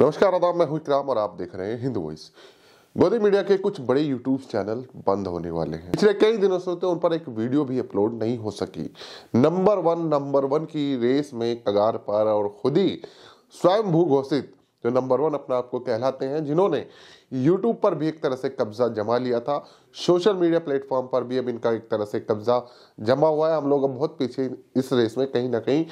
नमस्कार आदाब मैं हूं इकराम और आप देख रहे हैं हिंदू वॉइस गोदी मीडिया के कुछ बड़े यूट्यूब चैनल बंद होने वाले हैं पिछले कई दिनों से तो उन पर एक वीडियो भी अपलोड नहीं हो सकी नंबर वन नंबर वन की रेस में कगार पर और खुद ही स्वयं भू घोषित जो नंबर वन अपने आप को कहलाते हैं जिन्होंने यूट्यूब पर भी एक तरह से कब्जा जमा लिया था सोशल मीडिया प्लेटफॉर्म पर भी अब इनका एक तरह से कब्जा जमा हुआ है हम लोग अब बहुत पीछे इस रेस में कहीं ना कहीं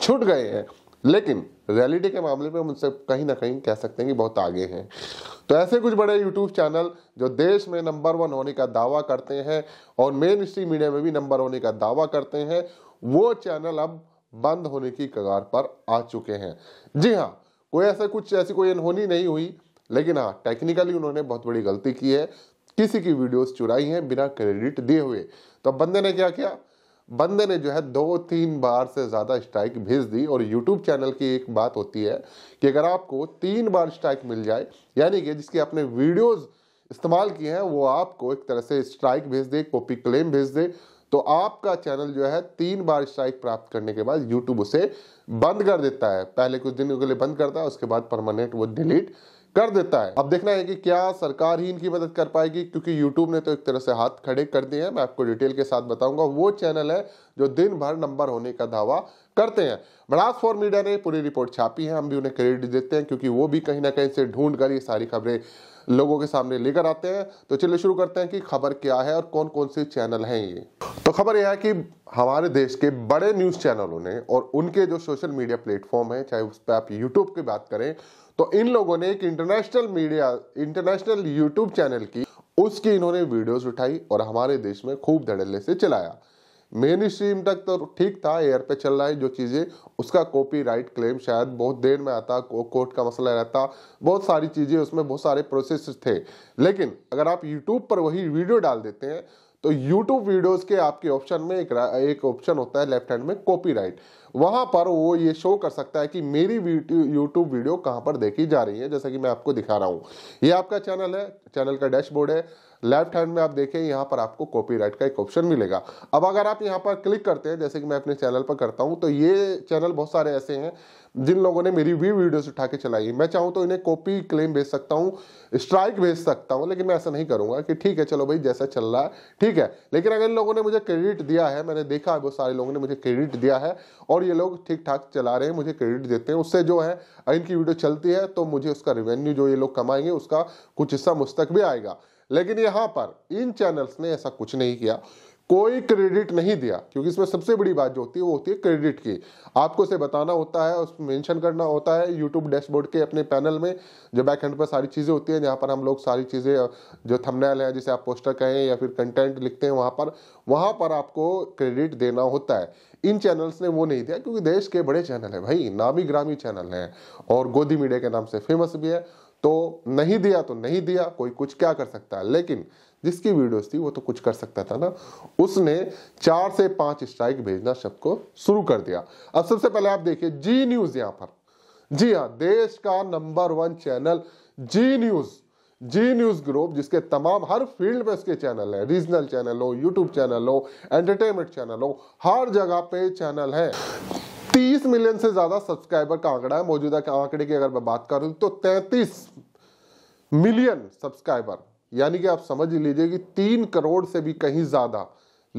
छूट गए हैं लेकिन रियलिटी के मामले में हम उनसे कहीं ना कहीं कह सकते हैं कि बहुत आगे हैं तो ऐसे कुछ बड़े यूट्यूब चैनल जो देश में नंबर वन होने का दावा करते हैं और मेन स्ट्रीम मीडिया में भी नंबर होने का दावा करते हैं वो चैनल अब बंद होने की कगार पर आ चुके हैं जी हाँ कोई ऐसा कुछ ऐसी कोई अनहोनी नहीं हुई लेकिन हाँ टेक्निकली उन्होंने बहुत बड़ी गलती की है किसी की वीडियोस चुराई हैं बिना क्रेडिट दिए हुए तो अब बंदे ने क्या किया बंदे ने जो है दो तीन बार से ज़्यादा स्ट्राइक भेज दी और यूट्यूब चैनल की एक बात होती है कि अगर आपको तीन बार स्ट्राइक मिल जाए यानी कि जिसकी आपने वीडियोज़ इस्तेमाल किए हैं वो आपको एक तरह से स्ट्राइक भेज दे कॉपी क्लेम भेज दे तो आपका चैनल जो है तीन बार स्ट्राइक प्राप्त करने के बाद यूट्यूब उसे बंद कर देता है पहले कुछ दिनों के लिए बंद करता है उसके बाद परमानेंट वो डिलीट कर देता है अब देखना है कि क्या सरकार ही इनकी मदद कर पाएगी क्योंकि यूट्यूब ने तो एक तरह से हाथ खड़े कर दिए हैं मैं आपको डिटेल के साथ बताऊंगा वो चैनल है जो दिन भर नंबर होने का दावा करते हैं मराज फॉर मीडिया ने पूरी रिपोर्ट छापी है हम भी उन्हें क्रेडिट देते हैं क्योंकि वो भी कहीं ना कहीं से ढूंढ कर ये सारी खबरें लोगों के सामने लेकर आते हैं तो चलिए शुरू करते हैं कि खबर क्या है और कौन कौन से चैनल हैं ये खबर यह है कि हमारे देश के बड़े न्यूज़ चैनलों ने और उनके जो सोशल मीडिया प्लेटफॉर्म है चाहे उस पर आप यूट्यूब की बात करें तो इन लोगों ने एक international media international YouTube channel की उसकी इन्होंने वीडियोस उठाई और हमारे देश में खूब धड़ल्ले से चलाया मेन स्ट्रीम तक तो ठीक था एयर पे चल रहा है जो चीज़ें उसका कॉपीराइट क्लेम शायद बहुत देर में आता कोर्ट का मसला रहता बहुत सारी चीज़ें उसमें बहुत सारे प्रोसेस थे लेकिन अगर आप यूट्यूब पर वही वीडियो डाल देते हैं तो यूट्यूब वीडियोस के आपके ऑप्शन में एक एक ऑप्शन होता है लेफ्ट हैंड में कॉपीराइट वहाँ पर वो ये शो कर सकता है कि मेरी यूट्यूब वीडियो कहाँ पर देखी जा रही है जैसा कि मैं आपको दिखा रहा हूँ ये आपका चैनल है चैनल का डैशबोर्ड है लेफ्ट हैंड में आप देखें यहाँ पर आपको कॉपीराइट का एक ऑप्शन मिलेगा अब अगर आप यहाँ पर क्लिक करते हैं जैसे कि मैं अपने चैनल पर करता हूँ तो ये चैनल बहुत सारे ऐसे हैं जिन लोगों ने मेरी वी वीडियोस उठा के चलाई मैं चाहूँ तो इन्हें कॉपी क्लेम भेज सकता हूँ स्ट्राइक भेज सकता हूँ लेकिन मैं ऐसा नहीं करूँगा कि ठीक है चलो भाई जैसा चल रहा है ठीक है लेकिन अगर इन लोगों ने मुझे क्रेडिट दिया है मैंने देखा है बहुत सारे लोगों ने मुझे क्रेडिट दिया है और और ये लोग ठीक ठाक चला रहे हैं मुझे क्रेडिट देते हैं उससे जो है इनकी वीडियो चलती है तो मुझे उसका रेवेन्यू जो ये लोग कमाएंगे उसका कुछ हिस्सा मुझ तक भी आएगा लेकिन यहाँ पर इन चैनल्स ने ऐसा कुछ नहीं किया कोई क्रेडिट नहीं दिया क्योंकि इसमें सबसे बड़ी बात जो होती है वो होती है क्रेडिट की आपको उसे बताना होता है उसमें मेंशन करना होता है यूट्यूब डैशबोर्ड के अपने पैनल में जो बैक हैंड पर सारी चीज़ें होती हैं जहाँ पर हम लोग सारी चीज़ें जो थंबनेल हैं जिसे आप पोस्टर कहें या फिर कंटेंट लिखते हैं वहाँ पर वहाँ पर आपको क्रेडिट देना होता है इन चैनल्स ने वो नहीं दिया क्योंकि देश के बड़े चैनल हैं भाई नामी ग्रामी चैनल हैं और गोदी मीडिया के नाम से फेमस भी है तो नहीं दिया तो नहीं दिया कोई कुछ क्या कर सकता है लेकिन जिसकी वीडियोस थी वो तो कुछ कर सकता था ना उसने चार से पांच स्ट्राइक भेजना शब्द को शुरू कर दिया अब सबसे पहले आप देखिए जी न्यूज यहां पर जी हाँ देश का number one channel Zee news Zee news group जिसके तमाम हर फील्ड में इसके चैनल है रीजनल चैनल हो यूट्यूब चैनल हो एंटरटेनमेंट चैनल हो हर जगह पे चैनल है 30 मिलियन से ज्यादा सब्सक्राइबर का आंकड़ा है मौजूदा आंकड़े की अगर मैं बात करूं तो 33 मिलियन सब्सक्राइबर यानी कि आप समझ लीजिए कि तीन करोड़ से भी कहीं ज्यादा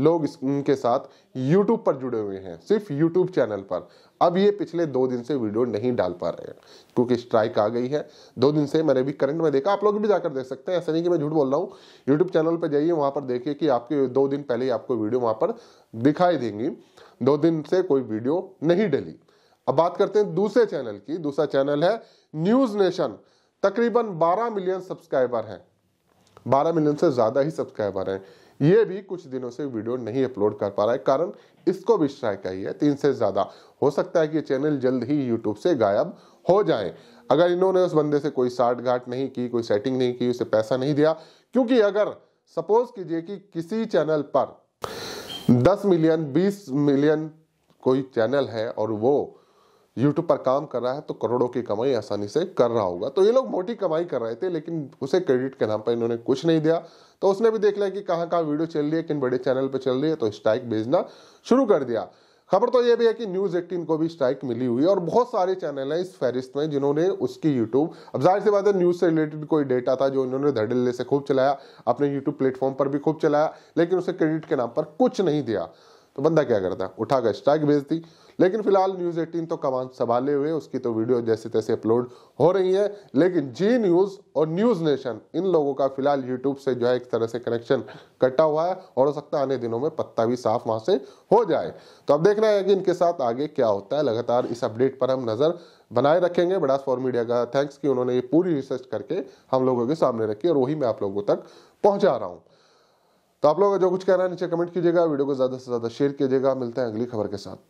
लोग उनके साथ यूट्यूब पर जुड़े हुए हैं सिर्फ यूट्यूब चैनल पर अब ये पिछले दो दिन से वीडियो नहीं डाल पा रहे हैं क्योंकि स्ट्राइक आ गई है दो दिन से मैंने भी करंट में देखा आप लोग भी जाकर देख सकते हैं ऐसा नहीं कि मैं झूठ बोल रहा हूँ यूट्यूब चैनल पर जाइए वहाँ पर देखिए कि आपके दो दिन पहले ही आपको वीडियो वहाँ पर दिखाई देंगी दो दिन से कोई वीडियो नहीं डली अब बात करते हैं दूसरे चैनल की दूसरा चैनल है न्यूज़ नेशन तकरीबन 12 मिलियन सब्सक्राइबर हैं 12 मिलियन से ज़्यादा ही सब्सक्राइबर हैं ये भी कुछ दिनों से वीडियो नहीं अपलोड कर पा रहा है कारण इसको भी स्ट्राइक ही है तीन से ज़्यादा हो सकता है कि चैनल जल्द ही यूट्यूब से गायब हो जाए अगर इन्होंने उस बंदे से कोई साठ घाट नहीं की कोई सेटिंग नहीं की उसे पैसा नहीं दिया क्योंकि अगर सपोज कीजिए कि किसी चैनल पर दस मिलियन बीस मिलियन कोई चैनल है और वो यूट्यूब पर काम कर रहा है तो करोड़ों की कमाई आसानी से कर रहा होगा तो ये लोग मोटी कमाई कर रहे थे लेकिन उसे क्रेडिट के नाम पर इन्होंने कुछ नहीं दिया तो उसने भी देख लिया कि कहाँ कहाँ वीडियो चल रही है किन बड़े चैनल पर चल रही है तो स्ट्राइक भेजना शुरू कर दिया खबर तो ये भी है कि न्यूज़ एटीन को भी स्ट्राइक मिली हुई है और बहुत सारे चैनल हैं इस फहरिस्त में जिन्होंने उसकी यूट्यूब अब जाहिर सी बात है न्यूज़ से रिलेटेड कोई डेटा था जो इन्होंने धड़ल्ले से खूब चलाया अपने यूट्यूब प्लेटफॉर्म पर भी खूब चलाया लेकिन उसे क्रेडिट के नाम पर कुछ नहीं दिया तो बंदा क्या करता उठाकर स्ट्राइक भेजती लेकिन फिलहाल न्यूज़ एटीन तो कमान संभाले हुए उसकी तो वीडियो जैसे तैसे अपलोड हो रही है लेकिन जी न्यूज़ और न्यूज़ नेशन इन लोगों का फिलहाल यूट्यूब से जो है एक तरह से कनेक्शन कटा हुआ है और हो सकता है आने दिनों में पत्ता भी साफ वहां से हो जाए तो अब देखना है कि इनके साथ आगे क्या होता है लगातार इस अपडेट पर हम नज़र बनाए रखेंगे बड़ा फॉर मीडिया का थैंक्स की उन्होंने ये पूरी रिसर्च करके हम लोगों के सामने रखी और वही मैं आप लोगों तक पहुंचा रहा हूँ तो आप लोग जो कुछ कहना है नीचे कमेंट कीजिएगा वीडियो को ज़्यादा से ज़्यादा शेयर कीजिएगा मिलते हैं अगली खबर के साथ